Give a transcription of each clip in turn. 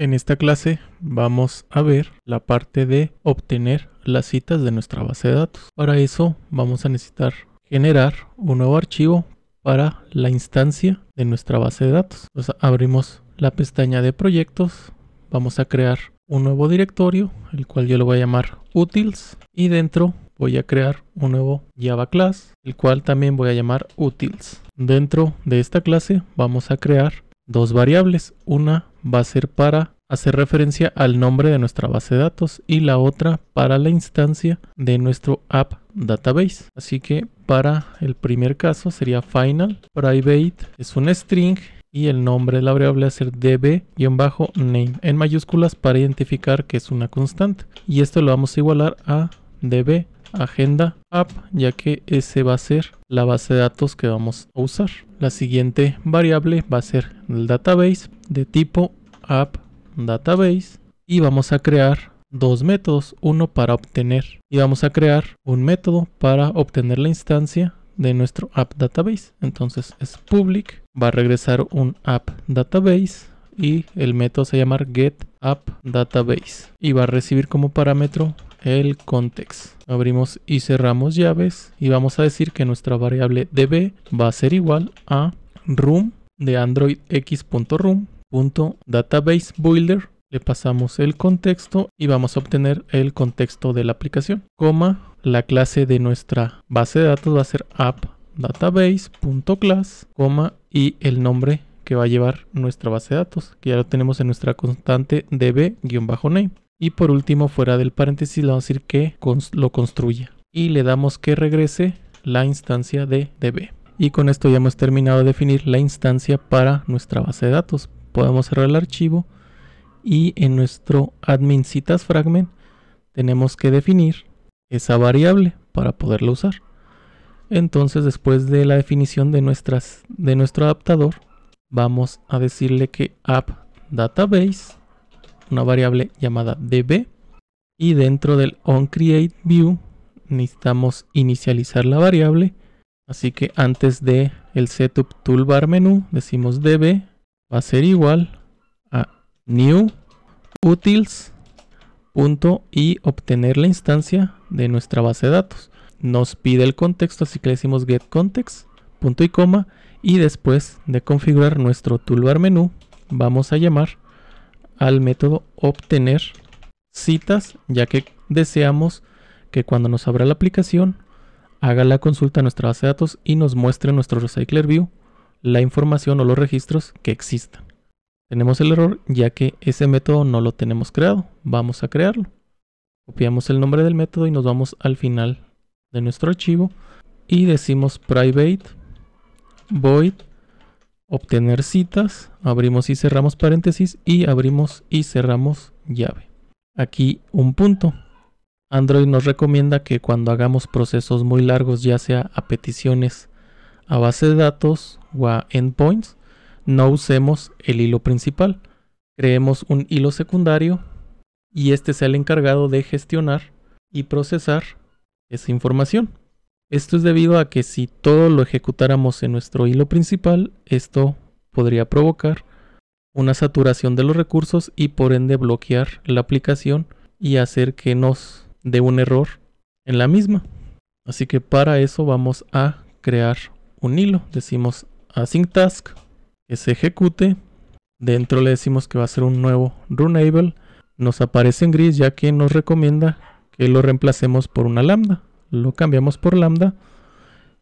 En esta clase vamos a ver la parte de obtener las citas de nuestra base de datos. Para eso vamos a necesitar generar un nuevo archivo para la instancia de nuestra base de datos. abrimos la pestaña de proyectos, vamos a crear un nuevo directorio, el cual yo lo voy a llamar utils y dentro voy a crear un nuevo Java class, el cual también voy a llamar utils. Dentro de esta clase vamos a crear dos variables. Una va a ser para hacer referencia al nombre de nuestra base de datos y la otra para la instancia de nuestro app database. Así que para el primer caso sería final private es un string y el nombre de la variable va a ser db-name en mayúsculas para identificar que es una constante. Y esto lo vamos a igualar a db agenda app ya que ese va a ser la base de datos que vamos a usar la siguiente variable va a ser el database de tipo app database y vamos a crear dos métodos uno para obtener y vamos a crear un método para obtener la instancia de nuestro app database entonces es public va a regresar un app database y el método se llama get app database y va a recibir como parámetro el context. Abrimos y cerramos llaves y vamos a decir que nuestra variable db va a ser igual a room de android x builder le pasamos el contexto y vamos a obtener el contexto de la aplicación coma la clase de nuestra base de datos va a ser app coma y el nombre que va a llevar nuestra base de datos que ya lo tenemos en nuestra constante db-name y por último, fuera del paréntesis, le vamos a decir que lo construya. Y le damos que regrese la instancia de DB. Y con esto ya hemos terminado de definir la instancia para nuestra base de datos. Podemos cerrar el archivo y en nuestro admin citas fragment tenemos que definir esa variable para poderla usar. Entonces después de la definición de, nuestras, de nuestro adaptador, vamos a decirle que app database una variable llamada db y dentro del onCreateView necesitamos inicializar la variable así que antes de el setup toolbar menú decimos db va a ser igual a new utils punto y obtener la instancia de nuestra base de datos nos pide el contexto así que le decimos get punto y coma y después de configurar nuestro toolbar menú vamos a llamar al método obtener citas, ya que deseamos que cuando nos abra la aplicación haga la consulta a nuestra base de datos y nos muestre en nuestro Recycler View la información o los registros que existan. Tenemos el error ya que ese método no lo tenemos creado. Vamos a crearlo. Copiamos el nombre del método y nos vamos al final de nuestro archivo y decimos private void obtener citas, abrimos y cerramos paréntesis y abrimos y cerramos llave. Aquí un punto. Android nos recomienda que cuando hagamos procesos muy largos, ya sea a peticiones a base de datos o a endpoints, no usemos el hilo principal. Creemos un hilo secundario y este sea el encargado de gestionar y procesar esa información. Esto es debido a que si todo lo ejecutáramos en nuestro hilo principal, esto podría provocar una saturación de los recursos y por ende bloquear la aplicación y hacer que nos dé un error en la misma. Así que para eso vamos a crear un hilo. Decimos async task que se ejecute. Dentro le decimos que va a ser un nuevo runable. Nos aparece en gris ya que nos recomienda que lo reemplacemos por una lambda lo cambiamos por lambda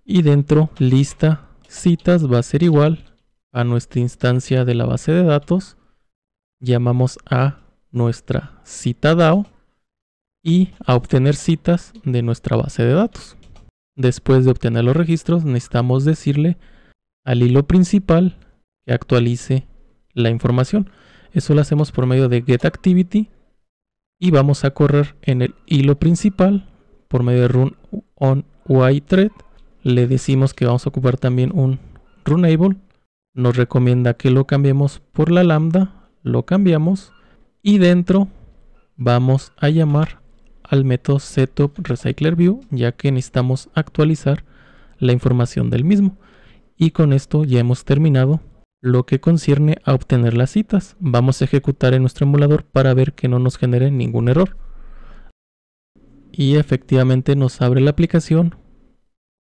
y dentro lista citas va a ser igual a nuestra instancia de la base de datos. Llamamos a nuestra cita DAO y a obtener citas de nuestra base de datos. Después de obtener los registros necesitamos decirle al hilo principal que actualice la información. Eso lo hacemos por medio de getActivity y vamos a correr en el hilo principal por medio de run on y thread. Le decimos que vamos a ocupar también un runable. Nos recomienda que lo cambiemos por la lambda. Lo cambiamos. Y dentro vamos a llamar al método setup recycler view ya que necesitamos actualizar la información del mismo. Y con esto ya hemos terminado lo que concierne a obtener las citas. Vamos a ejecutar en nuestro emulador para ver que no nos genere ningún error y efectivamente nos abre la aplicación,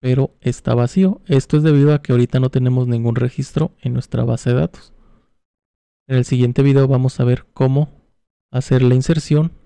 pero está vacío. Esto es debido a que ahorita no tenemos ningún registro en nuestra base de datos. En el siguiente video vamos a ver cómo hacer la inserción